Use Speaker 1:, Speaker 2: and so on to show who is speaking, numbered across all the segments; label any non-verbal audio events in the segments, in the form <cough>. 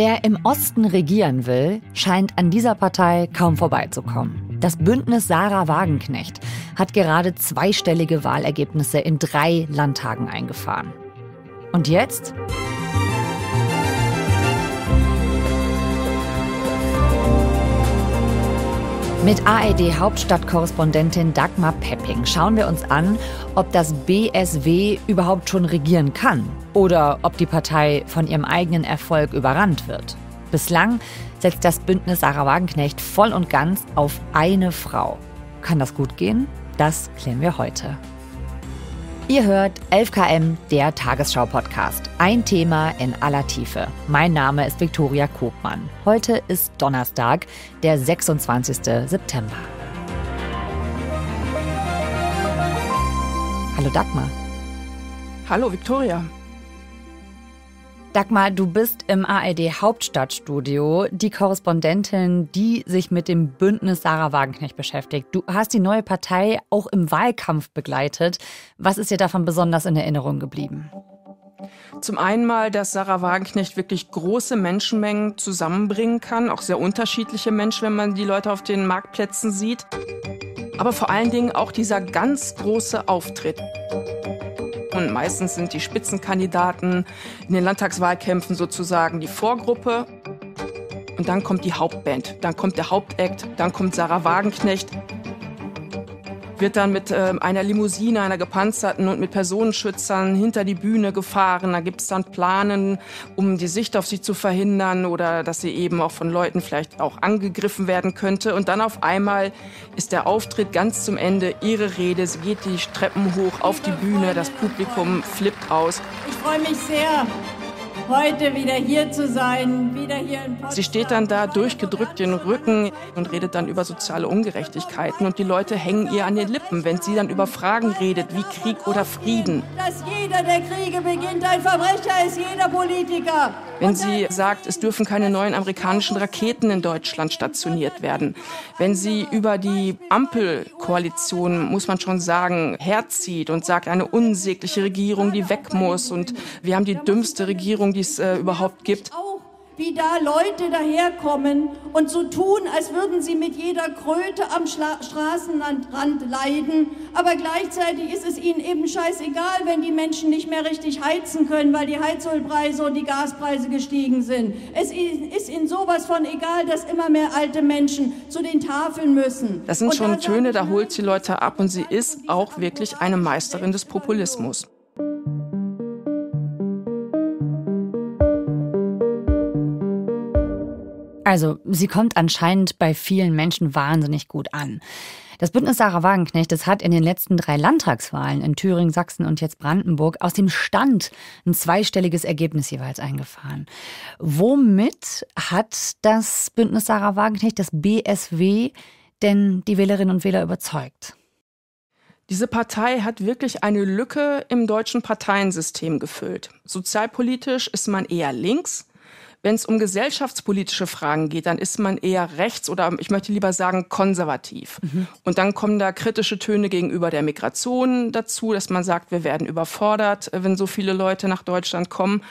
Speaker 1: Wer im Osten regieren will, scheint an dieser Partei kaum vorbeizukommen. Das Bündnis Sarah Wagenknecht hat gerade zweistellige Wahlergebnisse in drei Landtagen eingefahren. Und jetzt? Mit ARD Hauptstadtkorrespondentin Dagmar Pepping schauen wir uns an, ob das BSW überhaupt schon regieren kann oder ob die Partei von ihrem eigenen Erfolg überrannt wird. Bislang setzt das Bündnis Sarah Wagenknecht voll und ganz auf eine Frau. Kann das gut gehen? Das klären wir heute. Ihr hört 11KM, der Tagesschau-Podcast. Ein Thema in aller Tiefe. Mein Name ist Viktoria Kobmann. Heute ist Donnerstag, der 26. September. Hallo Dagmar. Hallo Viktoria. Sag mal, du bist im ARD Hauptstadtstudio die Korrespondentin, die sich mit dem Bündnis Sarah Wagenknecht beschäftigt. Du hast die neue Partei auch im Wahlkampf begleitet. Was ist dir davon besonders in Erinnerung geblieben?
Speaker 2: Zum einen mal, dass Sarah Wagenknecht wirklich große Menschenmengen zusammenbringen kann, auch sehr unterschiedliche Menschen, wenn man die Leute auf den Marktplätzen sieht. Aber vor allen Dingen auch dieser ganz große Auftritt. Und meistens sind die Spitzenkandidaten in den Landtagswahlkämpfen sozusagen die Vorgruppe. Und dann kommt die Hauptband, dann kommt der Hauptakt, dann kommt Sarah Wagenknecht wird dann mit äh, einer Limousine, einer gepanzerten und mit Personenschützern hinter die Bühne gefahren. Da gibt es dann Planen, um die Sicht auf sie zu verhindern oder dass sie eben auch von Leuten vielleicht auch angegriffen werden könnte. Und dann auf einmal ist der Auftritt ganz zum Ende ihre Rede. Sie geht die Treppen hoch auf die Bühne, das Publikum flippt aus.
Speaker 3: Ich freue mich sehr heute wieder hier zu sein, wieder hier in Potsdam.
Speaker 2: Sie steht dann da, durchgedrückt den Rücken und redet dann über soziale Ungerechtigkeiten. Und die Leute hängen ihr an den Lippen, wenn sie dann über Fragen redet, wie Krieg oder Frieden.
Speaker 3: Dass jeder, der Kriege beginnt, ein Verbrecher ist, jeder Politiker.
Speaker 2: Wenn sie sagt, es dürfen keine neuen amerikanischen Raketen in Deutschland stationiert werden. Wenn sie über die Ampelkoalition, muss man schon sagen, herzieht und sagt, eine unsägliche Regierung, die weg muss und wir haben die dümmste Regierung, die es äh, überhaupt gibt
Speaker 3: wie da Leute daherkommen und so tun, als würden sie mit jeder Kröte am Schla Straßenrand leiden. Aber gleichzeitig ist es ihnen eben scheißegal, wenn die Menschen nicht mehr richtig heizen können, weil die Heizölpreise und die Gaspreise gestiegen sind. Es ist ihnen sowas von egal, dass immer mehr alte Menschen zu den Tafeln müssen. Das sind und schon da Töne,
Speaker 2: da holt sie Leute ab und sie ist auch wirklich eine Meisterin des Populismus.
Speaker 1: Also, sie kommt anscheinend bei vielen Menschen wahnsinnig gut an. Das Bündnis Sarah Wagenknecht, das hat in den letzten drei Landtagswahlen in Thüringen, Sachsen und jetzt Brandenburg aus dem Stand ein zweistelliges Ergebnis jeweils eingefahren. Womit hat das Bündnis Sarah Wagenknecht, das BSW, denn die Wählerinnen und Wähler überzeugt?
Speaker 2: Diese Partei hat wirklich eine Lücke im deutschen Parteiensystem gefüllt. Sozialpolitisch ist man eher links, wenn es um gesellschaftspolitische Fragen geht, dann ist man eher rechts oder ich möchte lieber sagen konservativ. Mhm. Und dann kommen da kritische Töne gegenüber der Migration dazu, dass man sagt, wir werden überfordert, äh, wenn so viele Leute nach Deutschland kommen.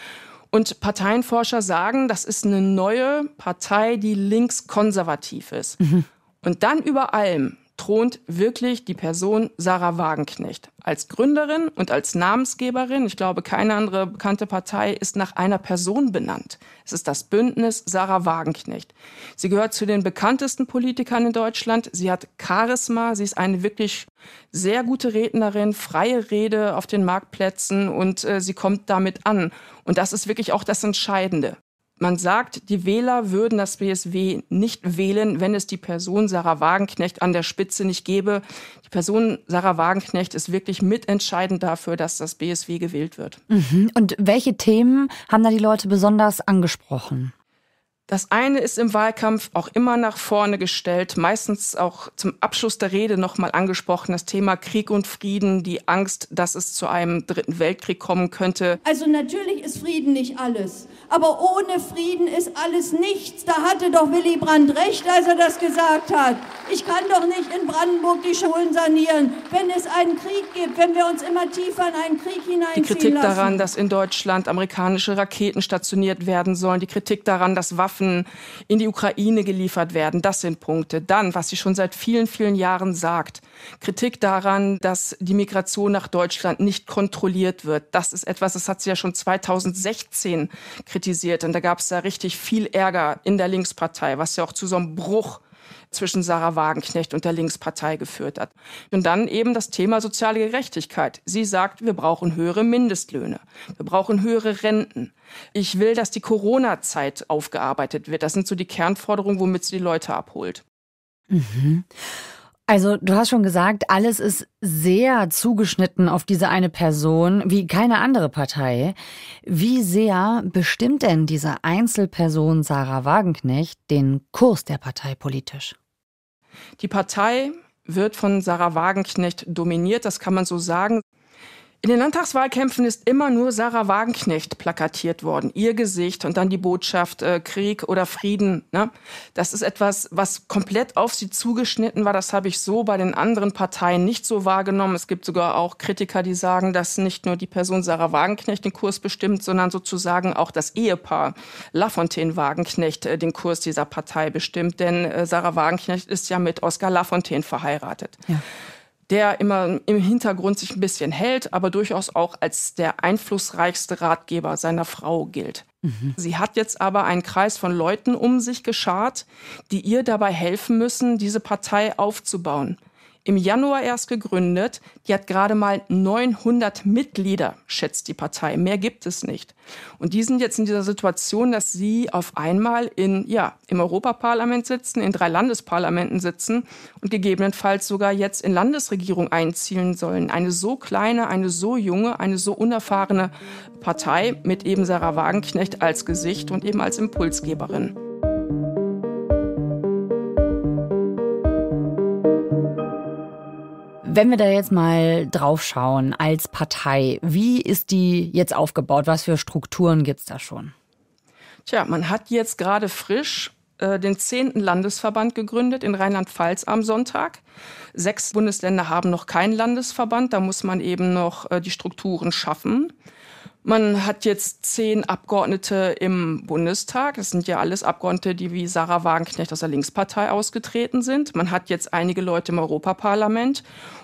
Speaker 2: Und Parteienforscher sagen, das ist eine neue Partei, die linkskonservativ ist. Mhm. Und dann über allem thront wirklich die Person Sarah Wagenknecht als Gründerin und als Namensgeberin. Ich glaube, keine andere bekannte Partei ist nach einer Person benannt. Es ist das Bündnis Sarah Wagenknecht. Sie gehört zu den bekanntesten Politikern in Deutschland. Sie hat Charisma. Sie ist eine wirklich sehr gute Rednerin, freie Rede auf den Marktplätzen und äh, sie kommt damit an. Und das ist wirklich auch das Entscheidende. Man sagt, die Wähler würden das BSW nicht wählen, wenn es die Person Sarah Wagenknecht an der Spitze nicht gäbe. Die Person Sarah Wagenknecht ist wirklich mitentscheidend dafür, dass das BSW gewählt wird.
Speaker 1: Mhm. Und welche Themen haben da die Leute besonders angesprochen?
Speaker 2: Das eine ist im Wahlkampf auch immer nach vorne gestellt, meistens auch zum Abschluss der Rede nochmal angesprochen, das Thema Krieg und Frieden, die Angst, dass es zu einem dritten Weltkrieg kommen könnte.
Speaker 3: Also natürlich ist Frieden nicht alles, aber ohne Frieden ist alles nichts. Da hatte doch Willy Brandt recht, als er das gesagt hat. Ich kann doch nicht in Brandenburg die Schulen sanieren, wenn es einen Krieg gibt, wenn wir uns immer tiefer in einen Krieg hineinziehen Die Kritik lassen. daran, dass
Speaker 2: in Deutschland amerikanische Raketen stationiert werden sollen, die Kritik daran, dass Waffen Waffen in die Ukraine geliefert werden. Das sind Punkte. Dann, was sie schon seit vielen, vielen Jahren sagt, Kritik daran, dass die Migration nach Deutschland nicht kontrolliert wird. Das ist etwas, das hat sie ja schon 2016 kritisiert. Und da gab es da richtig viel Ärger in der Linkspartei, was ja auch zu so einem Bruch zwischen Sarah Wagenknecht und der Linkspartei geführt hat. Und dann eben das Thema soziale Gerechtigkeit. Sie sagt, wir brauchen höhere Mindestlöhne, wir brauchen höhere Renten. Ich will, dass die Corona-Zeit aufgearbeitet wird. Das sind so die Kernforderungen, womit sie die Leute abholt.
Speaker 1: Mhm. Also du hast schon gesagt, alles ist sehr zugeschnitten auf diese eine Person, wie keine andere Partei. Wie sehr bestimmt denn diese Einzelperson Sarah Wagenknecht den Kurs der Partei politisch?
Speaker 2: Die Partei wird von Sarah Wagenknecht dominiert, das kann man so sagen. In den Landtagswahlkämpfen ist immer nur Sarah Wagenknecht plakatiert worden, ihr Gesicht und dann die Botschaft äh, Krieg oder Frieden. Ne? Das ist etwas, was komplett auf sie zugeschnitten war. Das habe ich so bei den anderen Parteien nicht so wahrgenommen. Es gibt sogar auch Kritiker, die sagen, dass nicht nur die Person Sarah Wagenknecht den Kurs bestimmt, sondern sozusagen auch das Ehepaar Lafontaine-Wagenknecht äh, den Kurs dieser Partei bestimmt. Denn äh, Sarah Wagenknecht ist ja mit Oskar Lafontaine verheiratet. Ja der immer im Hintergrund sich ein bisschen hält, aber durchaus auch als der einflussreichste Ratgeber seiner Frau gilt. Mhm. Sie hat jetzt aber einen Kreis von Leuten um sich geschart, die ihr dabei helfen müssen, diese Partei aufzubauen im Januar erst gegründet. Die hat gerade mal 900 Mitglieder, schätzt die Partei. Mehr gibt es nicht. Und die sind jetzt in dieser Situation, dass sie auf einmal in, ja, im Europaparlament sitzen, in drei Landesparlamenten sitzen und gegebenenfalls sogar jetzt in Landesregierung einzielen sollen. Eine so kleine, eine so junge, eine so unerfahrene Partei mit eben Sarah Wagenknecht als Gesicht und eben als Impulsgeberin.
Speaker 1: Wenn wir da jetzt mal drauf schauen als Partei, wie ist die jetzt aufgebaut? Was für Strukturen gibt es da schon?
Speaker 2: Tja, man hat jetzt gerade frisch äh, den zehnten Landesverband gegründet in Rheinland-Pfalz am Sonntag. Sechs Bundesländer haben noch keinen Landesverband, da muss man eben noch äh, die Strukturen schaffen. Man hat jetzt zehn Abgeordnete im Bundestag. Das sind ja alles Abgeordnete, die wie Sarah Wagenknecht aus der Linkspartei ausgetreten sind. Man hat jetzt einige Leute im Europaparlament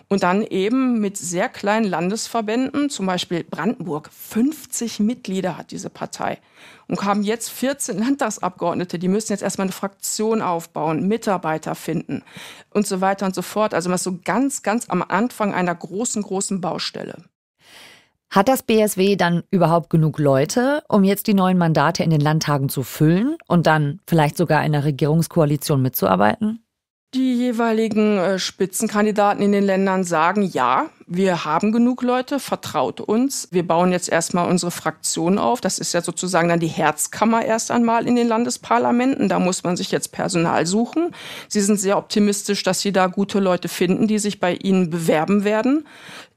Speaker 2: und dann eben mit sehr kleinen Landesverbänden, zum Beispiel Brandenburg. 50 Mitglieder hat diese Partei und haben jetzt 14 Landtagsabgeordnete. Die müssen jetzt erstmal eine Fraktion aufbauen, Mitarbeiter finden und so weiter und so fort. Also man ist so ganz, ganz am Anfang einer großen, großen Baustelle.
Speaker 1: Hat das BSW dann überhaupt genug Leute, um jetzt die neuen Mandate in den Landtagen zu füllen und dann vielleicht sogar in der Regierungskoalition mitzuarbeiten?
Speaker 2: Die jeweiligen äh, Spitzenkandidaten in den Ländern sagen, ja, wir haben genug Leute, vertraut uns. Wir bauen jetzt erstmal unsere Fraktion auf. Das ist ja sozusagen dann die Herzkammer erst einmal in den Landesparlamenten. Da muss man sich jetzt Personal suchen. Sie sind sehr optimistisch, dass sie da gute Leute finden, die sich bei ihnen bewerben werden.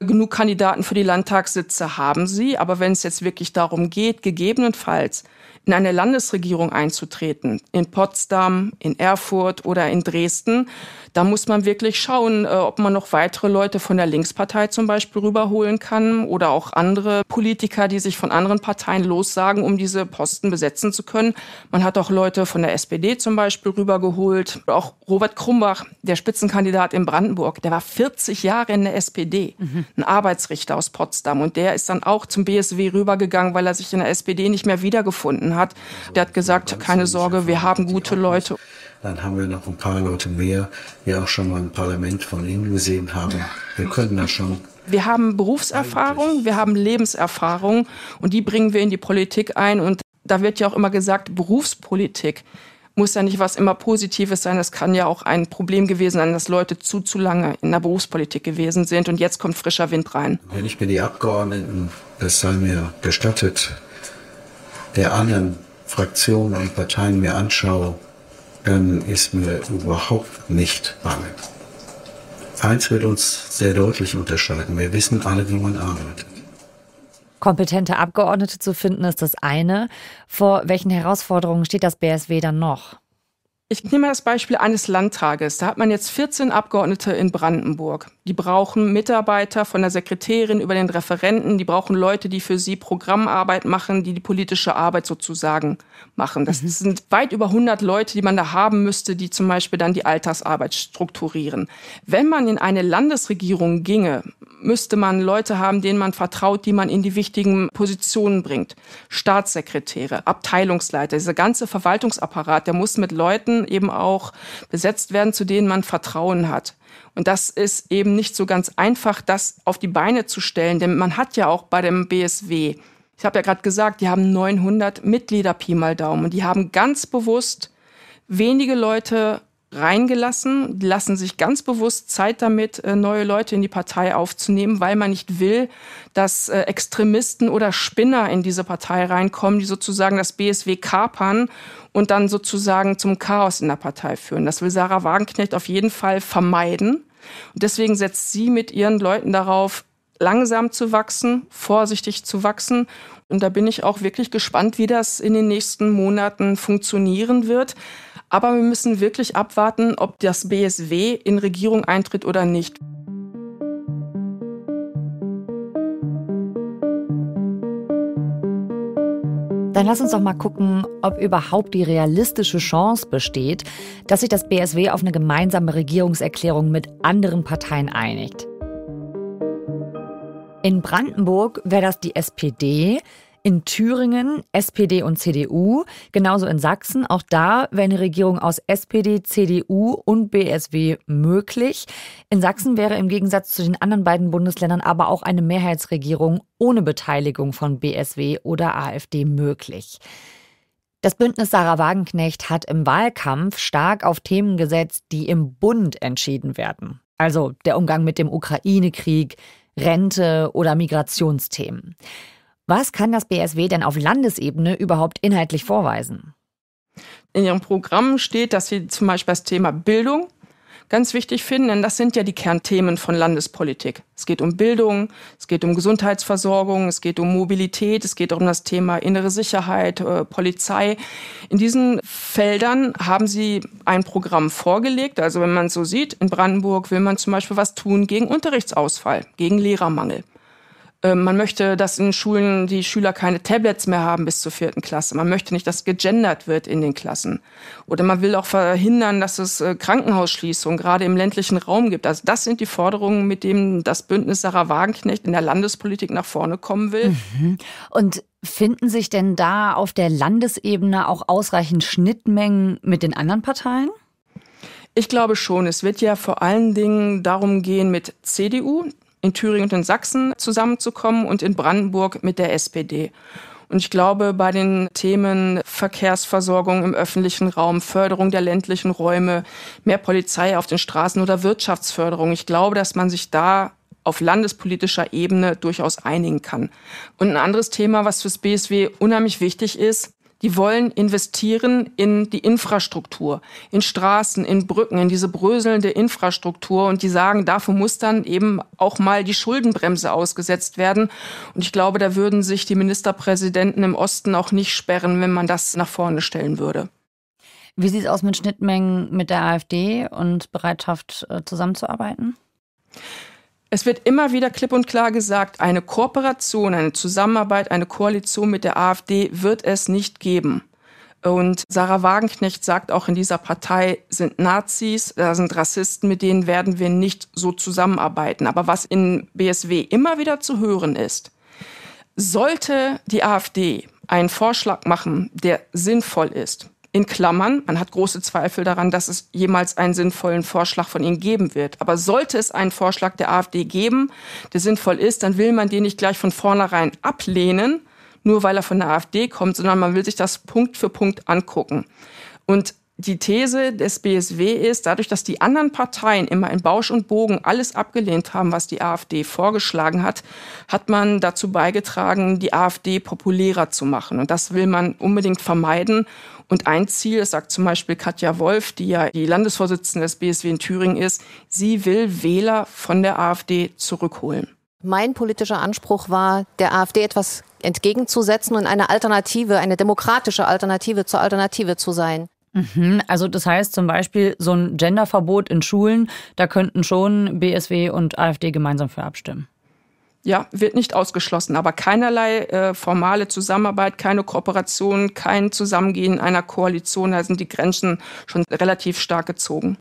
Speaker 2: Genug Kandidaten für die Landtagssitze haben sie. Aber wenn es jetzt wirklich darum geht, gegebenenfalls in eine Landesregierung einzutreten, in Potsdam, in Erfurt oder in Dresden, da muss man wirklich schauen, äh, ob man noch weitere Leute von der Linkspartei zum Beispiel rüberholen kann oder auch andere Politiker, die sich von anderen Parteien lossagen, um diese Posten besetzen zu können. Man hat auch Leute von der SPD zum Beispiel rübergeholt. Auch Robert Krumbach, der Spitzenkandidat in Brandenburg, der war 40 Jahre in der SPD, mhm. ein Arbeitsrichter aus Potsdam. Und der ist dann auch zum BSW rübergegangen, weil er sich in der SPD nicht mehr wiedergefunden hat hat. Der hat gesagt, keine Sorge, wir haben gute Leute.
Speaker 3: Dann haben wir noch ein paar Leute mehr, die auch schon mal im Parlament von Ihnen gesehen haben. Wir können das schon.
Speaker 2: Wir haben Berufserfahrung, wir haben Lebenserfahrung und die bringen wir in die Politik ein. Und da wird ja auch immer gesagt, Berufspolitik muss ja nicht was immer Positives sein. Das kann ja auch ein Problem gewesen sein, dass Leute zu, zu lange in der Berufspolitik gewesen sind und jetzt kommt frischer Wind rein.
Speaker 3: Wenn ich mir die Abgeordneten, das sei mir gestattet, der anderen Fraktionen und Parteien mir anschaue, dann ist mir überhaupt nicht bange. Eins wird uns sehr deutlich unterscheiden. Wir wissen alle, wie man arbeitet.
Speaker 1: Kompetente Abgeordnete zu finden, ist das eine. Vor welchen Herausforderungen steht das BSW dann noch?
Speaker 2: Ich nehme das Beispiel eines Landtages. Da hat man jetzt 14 Abgeordnete in Brandenburg. Die brauchen Mitarbeiter von der Sekretärin über den Referenten. Die brauchen Leute, die für sie Programmarbeit machen, die die politische Arbeit sozusagen machen. Das mhm. sind weit über 100 Leute, die man da haben müsste, die zum Beispiel dann die Alltagsarbeit strukturieren. Wenn man in eine Landesregierung ginge, müsste man Leute haben, denen man vertraut, die man in die wichtigen Positionen bringt. Staatssekretäre, Abteilungsleiter, dieser ganze Verwaltungsapparat, der muss mit Leuten Personen eben auch besetzt werden, zu denen man Vertrauen hat. Und das ist eben nicht so ganz einfach, das auf die Beine zu stellen, denn man hat ja auch bei dem BSW, ich habe ja gerade gesagt, die haben 900 Mitglieder Pi mal Daumen und die haben ganz bewusst wenige Leute reingelassen, lassen sich ganz bewusst Zeit damit, äh, neue Leute in die Partei aufzunehmen, weil man nicht will, dass äh, Extremisten oder Spinner in diese Partei reinkommen, die sozusagen das BSW kapern und dann sozusagen zum Chaos in der Partei führen. Das will Sarah Wagenknecht auf jeden Fall vermeiden. Und deswegen setzt sie mit ihren Leuten darauf, langsam zu wachsen, vorsichtig zu wachsen. Und da bin ich auch wirklich gespannt, wie das in den nächsten Monaten funktionieren wird. Aber wir müssen wirklich abwarten, ob das BSW in Regierung eintritt oder nicht. Dann lass uns doch mal
Speaker 1: gucken, ob überhaupt die realistische Chance besteht, dass sich das BSW auf eine gemeinsame Regierungserklärung mit anderen Parteien einigt. In Brandenburg wäre das die SPD, in Thüringen SPD und CDU, genauso in Sachsen. Auch da wäre eine Regierung aus SPD, CDU und BSW möglich. In Sachsen wäre im Gegensatz zu den anderen beiden Bundesländern aber auch eine Mehrheitsregierung ohne Beteiligung von BSW oder AfD möglich. Das Bündnis Sarah Wagenknecht hat im Wahlkampf stark auf Themen gesetzt, die im Bund entschieden werden. Also der Umgang mit dem Ukraine-Krieg, Rente oder Migrationsthemen. Was kann das BSW denn auf Landesebene überhaupt inhaltlich
Speaker 2: vorweisen? In ihrem Programm steht, dass sie zum Beispiel das Thema Bildung ganz wichtig finden, denn das sind ja die Kernthemen von Landespolitik. Es geht um Bildung, es geht um Gesundheitsversorgung, es geht um Mobilität, es geht um das Thema innere Sicherheit, äh, Polizei. In diesen Feldern haben sie ein Programm vorgelegt. Also wenn man es so sieht, in Brandenburg will man zum Beispiel was tun gegen Unterrichtsausfall, gegen Lehrermangel. Ähm, man möchte, dass in Schulen die Schüler keine Tablets mehr haben bis zur vierten Klasse. Man möchte nicht, dass gegendert wird in den Klassen. Oder man will auch verhindern, dass es äh, Krankenhausschließungen gerade im ländlichen Raum gibt. Also das sind die Forderungen, mit denen das Bündnis Sarah Wagenknecht in der Landespolitik nach vorne kommen will. Mhm. Und finden sich denn da auf der
Speaker 1: Landesebene auch ausreichend Schnittmengen mit den anderen Parteien?
Speaker 2: Ich glaube schon. Es wird ja vor allen Dingen darum gehen, mit CDU, in Thüringen und in Sachsen zusammenzukommen und in Brandenburg mit der SPD. Und ich glaube, bei den Themen Verkehrsversorgung im öffentlichen Raum, Förderung der ländlichen Räume, mehr Polizei auf den Straßen oder Wirtschaftsförderung, ich glaube, dass man sich da auf landespolitischer Ebene durchaus einigen kann. Und ein anderes Thema, was fürs BSW unheimlich wichtig ist, die wollen investieren in die Infrastruktur, in Straßen, in Brücken, in diese bröselnde Infrastruktur. Und die sagen, dafür muss dann eben auch mal die Schuldenbremse ausgesetzt werden. Und ich glaube, da würden sich die Ministerpräsidenten im Osten auch nicht sperren, wenn man das nach vorne stellen würde.
Speaker 1: Wie sieht es aus mit Schnittmengen mit der AfD und
Speaker 2: Bereitschaft, äh, zusammenzuarbeiten? Es wird immer wieder klipp und klar gesagt, eine Kooperation, eine Zusammenarbeit, eine Koalition mit der AfD wird es nicht geben. Und Sarah Wagenknecht sagt auch, in dieser Partei sind Nazis, da sind Rassisten, mit denen werden wir nicht so zusammenarbeiten. Aber was in BSW immer wieder zu hören ist, sollte die AfD einen Vorschlag machen, der sinnvoll ist, in Klammern, man hat große Zweifel daran, dass es jemals einen sinnvollen Vorschlag von ihnen geben wird. Aber sollte es einen Vorschlag der AfD geben, der sinnvoll ist, dann will man den nicht gleich von vornherein ablehnen, nur weil er von der AfD kommt, sondern man will sich das Punkt für Punkt angucken. Und die These des BSW ist, dadurch, dass die anderen Parteien immer in Bausch und Bogen alles abgelehnt haben, was die AfD vorgeschlagen hat, hat man dazu beigetragen, die AfD populärer zu machen. Und das will man unbedingt vermeiden. Und ein Ziel, das sagt zum Beispiel Katja Wolf, die ja die Landesvorsitzende des BSW in Thüringen ist, sie will Wähler von der AfD zurückholen. Mein politischer
Speaker 1: Anspruch war, der AfD etwas entgegenzusetzen und eine Alternative, eine demokratische Alternative zur Alternative zu sein. Mhm. Also das heißt zum Beispiel so ein Genderverbot in Schulen, da könnten schon BSW und AfD gemeinsam für abstimmen.
Speaker 2: Ja, wird nicht ausgeschlossen, aber keinerlei äh, formale Zusammenarbeit, keine Kooperation, kein Zusammengehen einer Koalition, da sind die Grenzen schon relativ stark gezogen.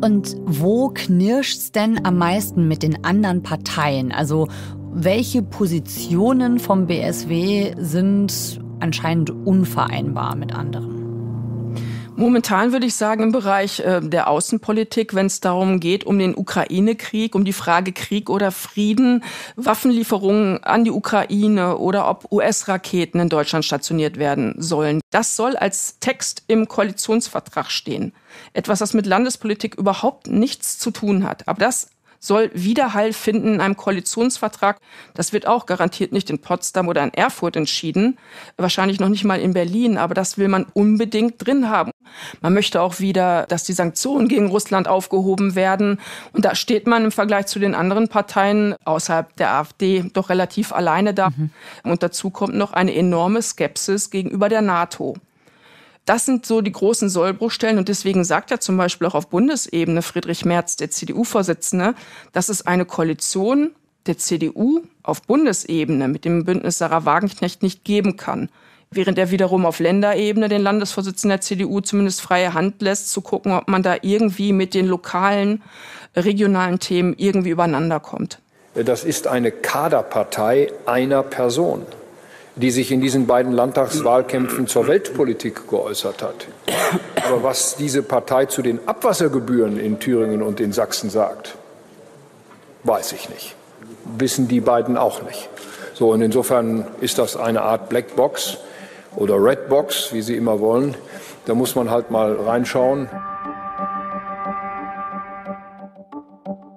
Speaker 1: Und wo knirscht's denn am meisten mit den anderen Parteien? Also welche Positionen vom BSW sind anscheinend
Speaker 2: unvereinbar mit anderen? Momentan würde ich sagen, im Bereich äh, der Außenpolitik, wenn es darum geht, um den Ukraine-Krieg, um die Frage Krieg oder Frieden, Waffenlieferungen an die Ukraine oder ob US-Raketen in Deutschland stationiert werden sollen. Das soll als Text im Koalitionsvertrag stehen. Etwas, das mit Landespolitik überhaupt nichts zu tun hat. Aber das soll Widerhall finden in einem Koalitionsvertrag. Das wird auch garantiert nicht in Potsdam oder in Erfurt entschieden, wahrscheinlich noch nicht mal in Berlin, aber das will man unbedingt drin haben. Man möchte auch wieder, dass die Sanktionen gegen Russland aufgehoben werden. Und da steht man im Vergleich zu den anderen Parteien außerhalb der AfD doch relativ alleine da. Mhm. Und dazu kommt noch eine enorme Skepsis gegenüber der NATO. Das sind so die großen Sollbruchstellen und deswegen sagt ja zum Beispiel auch auf Bundesebene Friedrich Merz, der CDU-Vorsitzende, dass es eine Koalition der CDU auf Bundesebene mit dem Bündnis Sarah Wagenknecht nicht geben kann. Während er wiederum auf Länderebene den Landesvorsitzenden der CDU zumindest freie Hand lässt, zu gucken, ob man da irgendwie mit den lokalen, regionalen Themen irgendwie übereinander kommt. Das ist eine Kaderpartei einer Person die sich in diesen beiden Landtagswahlkämpfen zur Weltpolitik geäußert hat. Aber was diese Partei zu den Abwassergebühren in Thüringen und in Sachsen sagt, weiß ich nicht. Wissen die beiden auch nicht. So, und insofern ist das eine Art Blackbox oder Redbox, wie sie immer wollen. Da muss man halt mal reinschauen.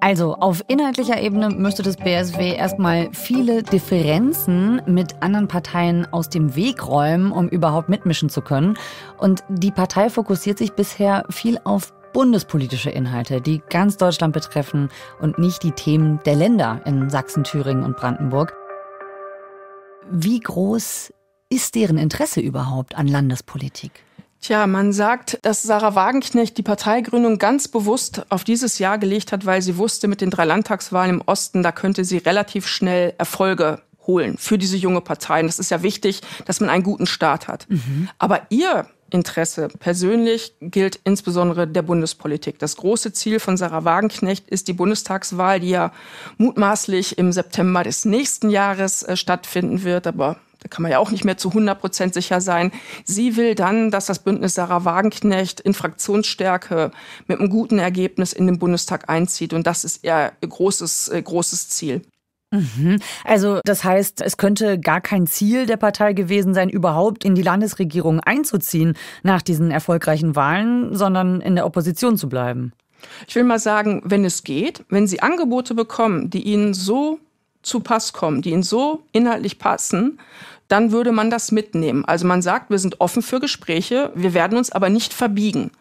Speaker 1: Also, auf inhaltlicher Ebene müsste das BSW erstmal viele Differenzen mit anderen Parteien aus dem Weg räumen, um überhaupt mitmischen zu können. Und die Partei fokussiert sich bisher viel auf bundespolitische Inhalte, die ganz Deutschland betreffen und nicht die Themen der Länder in Sachsen, Thüringen und Brandenburg. Wie groß ist deren Interesse überhaupt an Landespolitik?
Speaker 2: Tja, man sagt, dass Sarah Wagenknecht die Parteigründung ganz bewusst auf dieses Jahr gelegt hat, weil sie wusste, mit den drei Landtagswahlen im Osten, da könnte sie relativ schnell Erfolge holen für diese junge Partei. Und das ist ja wichtig, dass man einen guten Start hat. Mhm. Aber ihr Interesse persönlich gilt insbesondere der Bundespolitik. Das große Ziel von Sarah Wagenknecht ist die Bundestagswahl, die ja mutmaßlich im September des nächsten Jahres äh, stattfinden wird, aber da kann man ja auch nicht mehr zu 100 Prozent sicher sein. Sie will dann, dass das Bündnis Sarah Wagenknecht in Fraktionsstärke mit einem guten Ergebnis in den Bundestag einzieht. Und das ist ihr großes, äh, großes Ziel. Mhm. Also das heißt, es könnte gar kein Ziel der Partei gewesen sein, überhaupt in die
Speaker 1: Landesregierung einzuziehen nach diesen erfolgreichen Wahlen, sondern in der Opposition zu bleiben.
Speaker 2: Ich will mal sagen, wenn es geht, wenn Sie Angebote bekommen, die Ihnen so zu Pass kommen, die ihnen so inhaltlich passen, dann würde man das mitnehmen. Also man sagt, wir sind offen für Gespräche, wir werden uns aber nicht verbiegen.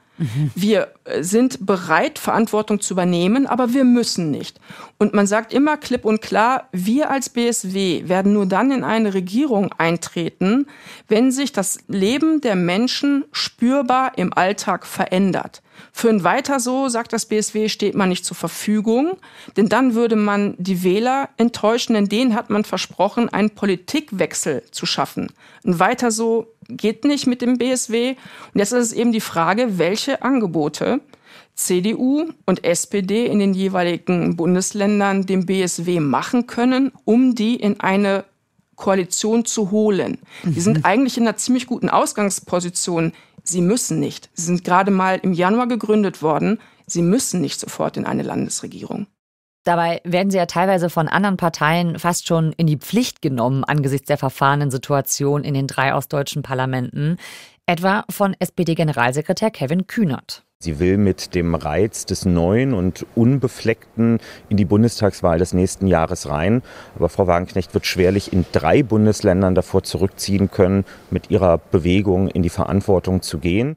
Speaker 2: Wir äh, sind bereit, Verantwortung zu übernehmen, aber wir müssen nicht. Und man sagt immer klipp und klar, wir als BSW werden nur dann in eine Regierung eintreten, wenn sich das Leben der Menschen spürbar im Alltag verändert. Für ein Weiter so, sagt das BSW, steht man nicht zur Verfügung, denn dann würde man die Wähler enttäuschen, denn denen hat man versprochen, einen Politikwechsel zu schaffen. Ein Weiter so geht nicht mit dem BSW. Und jetzt ist es eben die Frage, welche Angebote CDU und SPD in den jeweiligen Bundesländern dem BSW machen können, um die in eine Koalition zu holen. Die mhm. sind eigentlich in einer ziemlich guten Ausgangsposition. Sie müssen nicht. Sie sind gerade mal im Januar gegründet worden. Sie müssen nicht sofort in eine Landesregierung. Dabei werden sie ja teilweise von anderen Parteien
Speaker 1: fast schon in die Pflicht genommen angesichts der verfahrenen Situation in den drei ostdeutschen Parlamenten, etwa von SPD-Generalsekretär Kevin Kühnert.
Speaker 2: Sie will mit dem Reiz des Neuen und Unbefleckten in die Bundestagswahl des nächsten Jahres rein.
Speaker 3: Aber Frau Wagenknecht wird schwerlich in drei Bundesländern davor zurückziehen können, mit ihrer
Speaker 2: Bewegung in die Verantwortung zu gehen.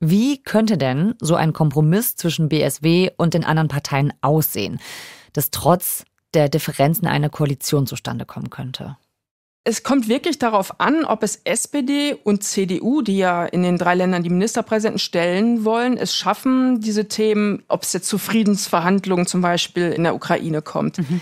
Speaker 1: Wie könnte denn so ein Kompromiss zwischen BSW und den anderen Parteien aussehen? das trotz der Differenzen eine Koalition zustande kommen könnte?
Speaker 2: Es kommt wirklich darauf an, ob es SPD und CDU, die ja in den drei Ländern die Ministerpräsidenten stellen wollen, es schaffen, diese Themen, ob es jetzt zu Friedensverhandlungen zum Beispiel in der Ukraine kommt. Mhm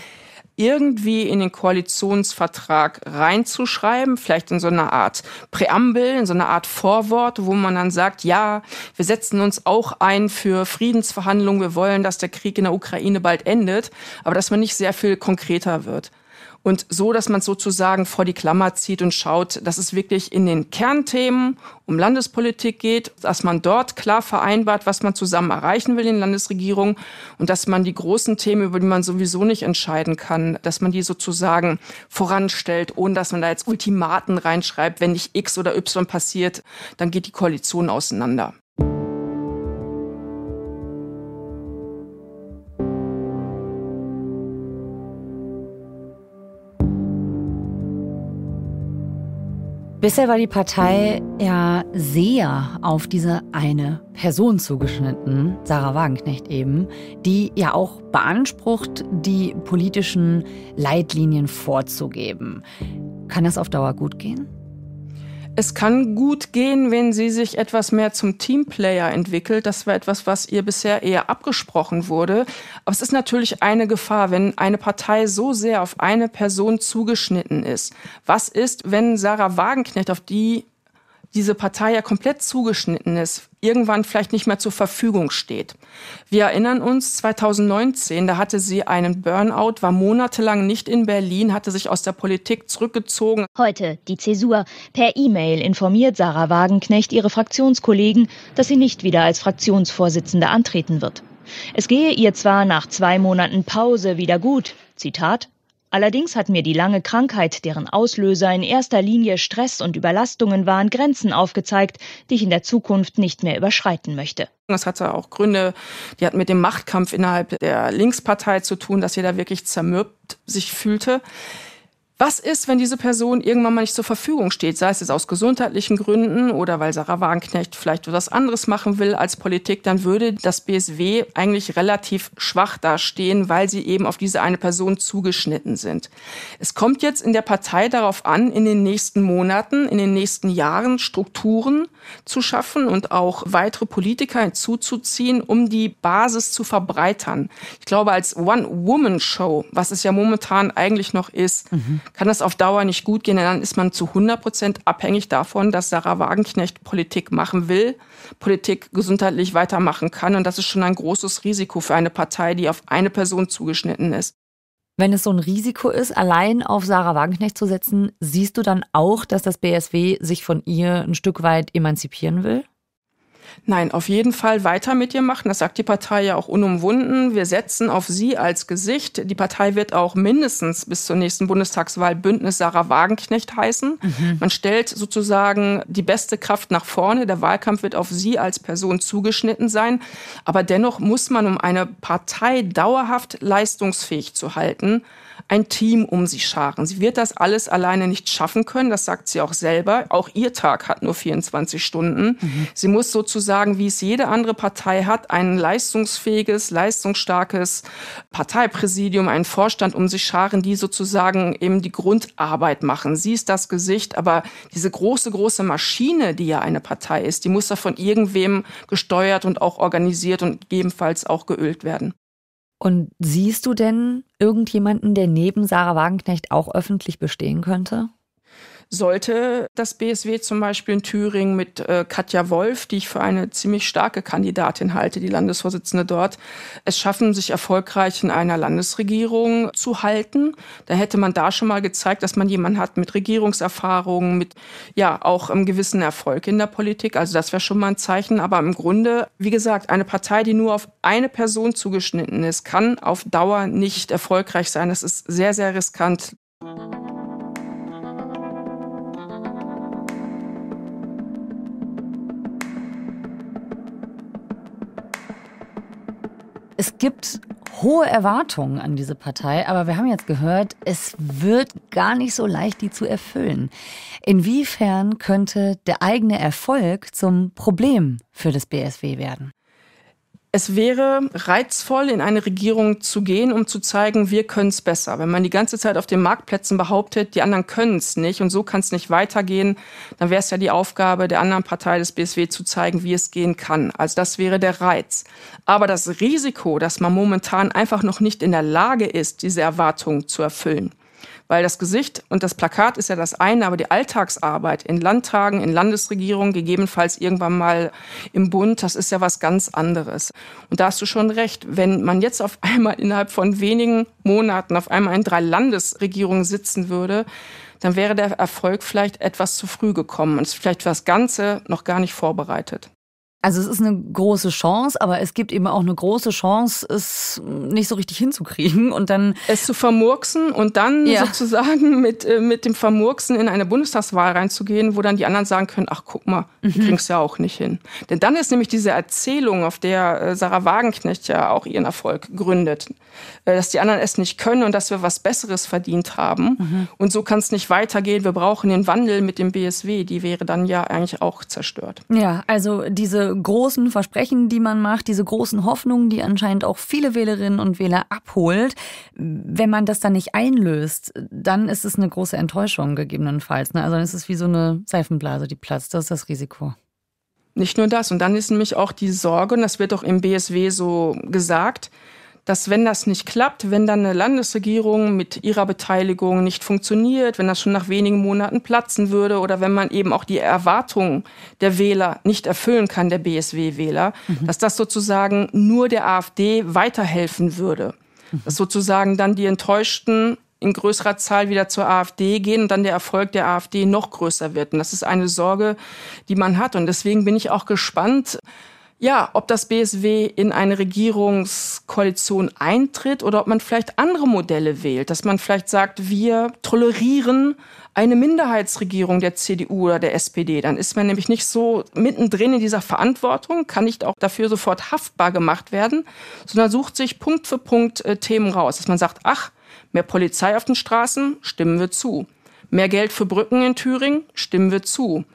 Speaker 2: irgendwie in den Koalitionsvertrag reinzuschreiben, vielleicht in so einer Art Präambel, in so einer Art Vorwort, wo man dann sagt, ja, wir setzen uns auch ein für Friedensverhandlungen, wir wollen, dass der Krieg in der Ukraine bald endet, aber dass man nicht sehr viel konkreter wird. Und so, dass man sozusagen vor die Klammer zieht und schaut, dass es wirklich in den Kernthemen um Landespolitik geht, dass man dort klar vereinbart, was man zusammen erreichen will in Landesregierung und dass man die großen Themen, über die man sowieso nicht entscheiden kann, dass man die sozusagen voranstellt, ohne dass man da jetzt Ultimaten reinschreibt, wenn nicht X oder Y passiert, dann geht die Koalition auseinander.
Speaker 1: Bisher war die Partei ja sehr auf diese eine Person zugeschnitten, Sarah Wagenknecht eben, die ja auch beansprucht, die politischen Leitlinien
Speaker 2: vorzugeben. Kann das auf Dauer gut gehen? Es kann gut gehen, wenn sie sich etwas mehr zum Teamplayer entwickelt. Das war etwas, was ihr bisher eher abgesprochen wurde. Aber es ist natürlich eine Gefahr, wenn eine Partei so sehr auf eine Person zugeschnitten ist. Was ist, wenn Sarah Wagenknecht auf die diese Partei ja komplett zugeschnitten ist, irgendwann vielleicht nicht mehr zur Verfügung steht. Wir erinnern uns, 2019, da hatte sie einen Burnout, war monatelang nicht in Berlin, hatte sich aus der Politik zurückgezogen. Heute die Zäsur. Per E-Mail informiert Sarah
Speaker 1: Wagenknecht ihre Fraktionskollegen, dass sie nicht wieder als Fraktionsvorsitzende antreten wird. Es gehe ihr zwar nach zwei Monaten Pause wieder gut, Zitat, Allerdings hat mir die lange Krankheit, deren Auslöser in erster Linie Stress und Überlastungen waren, Grenzen
Speaker 2: aufgezeigt, die ich in der Zukunft nicht mehr überschreiten möchte. Das hatte auch Gründe, die hatten mit dem Machtkampf innerhalb der Linkspartei zu tun, dass jeder wirklich zermürbt sich fühlte. Was ist, wenn diese Person irgendwann mal nicht zur Verfügung steht, sei es jetzt aus gesundheitlichen Gründen oder weil Sarah Wagenknecht vielleicht etwas anderes machen will als Politik, dann würde das BSW eigentlich relativ schwach dastehen, weil sie eben auf diese eine Person zugeschnitten sind. Es kommt jetzt in der Partei darauf an, in den nächsten Monaten, in den nächsten Jahren Strukturen zu schaffen und auch weitere Politiker hinzuzuziehen, um die Basis zu verbreitern. Ich glaube, als One-Woman-Show, was es ja momentan eigentlich noch ist, mhm kann das auf Dauer nicht gut gehen, denn dann ist man zu 100 Prozent abhängig davon, dass Sarah Wagenknecht Politik machen will, Politik gesundheitlich weitermachen kann. Und das ist schon ein großes Risiko für eine Partei, die auf eine Person zugeschnitten ist. Wenn es so ein Risiko ist, allein
Speaker 1: auf Sarah Wagenknecht zu setzen, siehst du dann auch, dass das BSW sich von ihr ein Stück
Speaker 2: weit emanzipieren will? Nein, auf jeden Fall weiter mit ihr machen. Das sagt die Partei ja auch unumwunden. Wir setzen auf sie als Gesicht. Die Partei wird auch mindestens bis zur nächsten Bundestagswahl Bündnis Sarah Wagenknecht heißen. Mhm. Man stellt sozusagen die beste Kraft nach vorne. Der Wahlkampf wird auf sie als Person zugeschnitten sein. Aber dennoch muss man, um eine Partei dauerhaft leistungsfähig zu halten, ein Team um sie scharen. Sie wird das alles alleine nicht schaffen können, das sagt sie auch selber. Auch ihr Tag hat nur 24 Stunden. Mhm. Sie muss sozusagen, wie es jede andere Partei hat, ein leistungsfähiges, leistungsstarkes Parteipräsidium, einen Vorstand um sich scharen, die sozusagen eben die Grundarbeit machen. Sie ist das Gesicht, aber diese große, große Maschine, die ja eine Partei ist, die muss da von irgendwem gesteuert und auch organisiert und gegebenenfalls auch geölt werden.
Speaker 1: Und siehst du denn irgendjemanden, der neben Sarah Wagenknecht auch öffentlich bestehen könnte?
Speaker 2: sollte das BSW zum Beispiel in Thüringen mit äh, Katja Wolf, die ich für eine ziemlich starke Kandidatin halte, die Landesvorsitzende dort, es schaffen, sich erfolgreich in einer Landesregierung zu halten. Da hätte man da schon mal gezeigt, dass man jemanden hat mit Regierungserfahrungen, mit ja auch einem gewissen Erfolg in der Politik. Also das wäre schon mal ein Zeichen. Aber im Grunde, wie gesagt, eine Partei, die nur auf eine Person zugeschnitten ist, kann auf Dauer nicht erfolgreich sein. Das ist sehr, sehr riskant.
Speaker 1: Es gibt hohe Erwartungen an diese Partei, aber wir haben jetzt gehört, es wird gar nicht so leicht, die zu erfüllen. Inwiefern könnte der eigene Erfolg zum Problem für das BSW werden?
Speaker 2: es wäre reizvoll, in eine Regierung zu gehen, um zu zeigen, wir können es besser. Wenn man die ganze Zeit auf den Marktplätzen behauptet, die anderen können es nicht und so kann es nicht weitergehen, dann wäre es ja die Aufgabe der anderen Partei des BSW zu zeigen, wie es gehen kann. Also das wäre der Reiz. Aber das Risiko, dass man momentan einfach noch nicht in der Lage ist, diese Erwartungen zu erfüllen, weil das Gesicht und das Plakat ist ja das eine, aber die Alltagsarbeit in Landtagen, in Landesregierungen, gegebenenfalls irgendwann mal im Bund, das ist ja was ganz anderes. Und da hast du schon recht, wenn man jetzt auf einmal innerhalb von wenigen Monaten auf einmal in drei Landesregierungen sitzen würde, dann wäre der Erfolg vielleicht etwas zu früh gekommen und ist vielleicht für das Ganze noch gar nicht vorbereitet.
Speaker 1: Also es ist eine große Chance, aber es gibt eben auch eine große
Speaker 2: Chance, es nicht so richtig hinzukriegen und dann es zu vermurksen und dann ja. sozusagen <laughs> mit äh, mit dem Vermurksen in eine Bundestagswahl reinzugehen, wo dann die anderen sagen können, ach guck mal, mhm. wir kriegen's ja auch nicht hin. Denn dann ist nämlich diese Erzählung, auf der äh, Sarah Wagenknecht ja auch ihren Erfolg gründet, äh, dass die anderen es nicht können und dass wir was Besseres verdient haben mhm. und so kann es nicht weitergehen. Wir brauchen den Wandel mit dem BSW, die wäre dann ja eigentlich auch zerstört.
Speaker 1: Ja, also diese großen Versprechen, die man macht, diese großen Hoffnungen, die anscheinend auch viele Wählerinnen und Wähler abholt. Wenn man das dann nicht einlöst, dann ist es eine große Enttäuschung gegebenenfalls. Ne? Also dann ist es wie so eine Seifenblase, die platzt. Das ist das
Speaker 2: Risiko. Nicht nur das. Und dann ist nämlich auch die Sorge, und das wird auch im BSW so gesagt, dass wenn das nicht klappt, wenn dann eine Landesregierung mit ihrer Beteiligung nicht funktioniert, wenn das schon nach wenigen Monaten platzen würde oder wenn man eben auch die Erwartungen der Wähler nicht erfüllen kann, der BSW-Wähler, mhm. dass das sozusagen nur der AfD weiterhelfen würde. Mhm. Dass sozusagen dann die Enttäuschten in größerer Zahl wieder zur AfD gehen und dann der Erfolg der AfD noch größer wird. Und das ist eine Sorge, die man hat. Und deswegen bin ich auch gespannt, ja, ob das BSW in eine Regierungskoalition eintritt oder ob man vielleicht andere Modelle wählt, dass man vielleicht sagt, wir tolerieren eine Minderheitsregierung der CDU oder der SPD. Dann ist man nämlich nicht so mittendrin in dieser Verantwortung, kann nicht auch dafür sofort haftbar gemacht werden, sondern sucht sich Punkt für Punkt äh, Themen raus, dass man sagt, ach, mehr Polizei auf den Straßen, stimmen wir zu. Mehr Geld für Brücken in Thüringen, stimmen wir zu.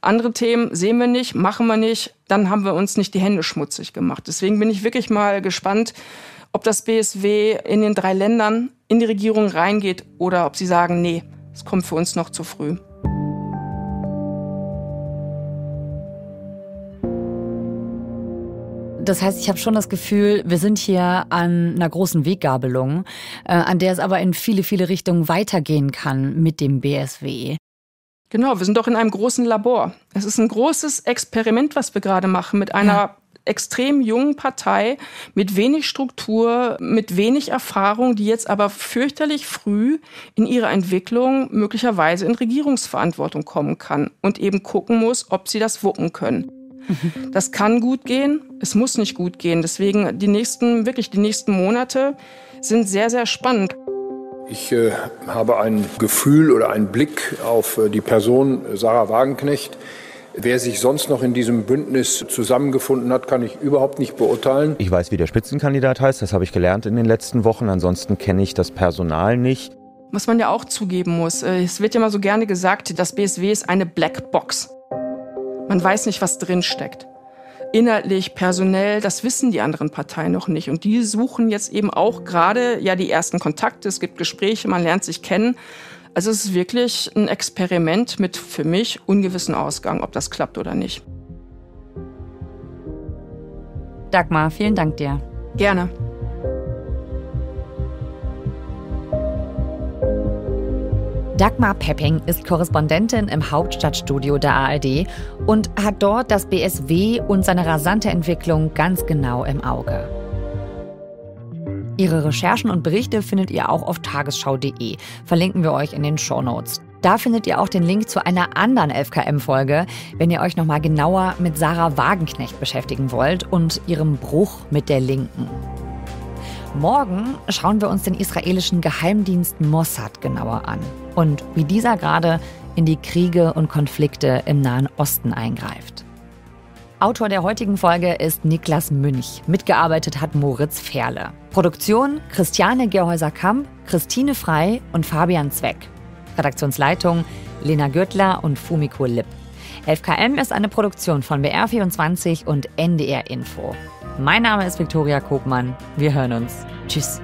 Speaker 2: Andere Themen sehen wir nicht, machen wir nicht, dann haben wir uns nicht die Hände schmutzig gemacht. Deswegen bin ich wirklich mal gespannt, ob das BSW in den drei Ländern in die Regierung reingeht oder ob sie sagen, nee, es kommt für uns noch zu früh. Das heißt, ich habe schon das Gefühl, wir
Speaker 1: sind hier an einer großen Weggabelung, äh, an der es aber in viele, viele Richtungen weitergehen
Speaker 2: kann mit dem BSW. Genau, wir sind doch in einem großen Labor. Es ist ein großes Experiment, was wir gerade machen mit einer ja. extrem jungen Partei, mit wenig Struktur, mit wenig Erfahrung, die jetzt aber fürchterlich früh in ihrer Entwicklung möglicherweise in Regierungsverantwortung kommen kann und eben gucken muss, ob sie das wuppen können. Mhm. Das kann gut gehen, es muss nicht gut gehen. Deswegen die nächsten, wirklich die nächsten Monate sind sehr, sehr spannend. Ich äh, habe ein Gefühl oder einen Blick auf äh, die Person Sarah Wagenknecht. Wer sich sonst noch in diesem Bündnis zusammengefunden hat, kann ich überhaupt nicht beurteilen.
Speaker 3: Ich weiß, wie der Spitzenkandidat heißt, das habe ich gelernt in den letzten Wochen. Ansonsten kenne ich das Personal nicht.
Speaker 2: Was man ja auch zugeben muss, äh, es wird ja mal so gerne gesagt, das BSW ist eine Blackbox. Man weiß nicht, was drinsteckt inhaltlich, personell, das wissen die anderen Parteien noch nicht. Und die suchen jetzt eben auch gerade ja die ersten Kontakte, es gibt Gespräche, man lernt sich kennen. Also es ist wirklich ein Experiment mit für mich ungewissen Ausgang, ob das klappt oder nicht.
Speaker 1: Dagmar, vielen Dank dir. Gerne. Dagmar Pepping ist Korrespondentin im Hauptstadtstudio der ARD und hat dort das BSW und seine rasante Entwicklung ganz genau im Auge. Ihre Recherchen und Berichte findet ihr auch auf tagesschau.de. Verlinken wir euch in den Show Notes. Da findet ihr auch den Link zu einer anderen FKM-Folge, wenn ihr euch nochmal genauer mit Sarah Wagenknecht beschäftigen wollt und ihrem Bruch mit der Linken. Morgen schauen wir uns den israelischen Geheimdienst Mossad genauer an und wie dieser gerade in die Kriege und Konflikte im Nahen Osten eingreift. Autor der heutigen Folge ist Niklas Münch. Mitgearbeitet hat Moritz Ferle. Produktion Christiane Gerhäuser-Kamp, Christine Frei und Fabian Zweck. Redaktionsleitung Lena Göttler und Fumiko Lipp. 11KM ist eine Produktion von BR24 und NDR Info. Mein Name ist Viktoria Kopmann. Wir hören uns. Tschüss.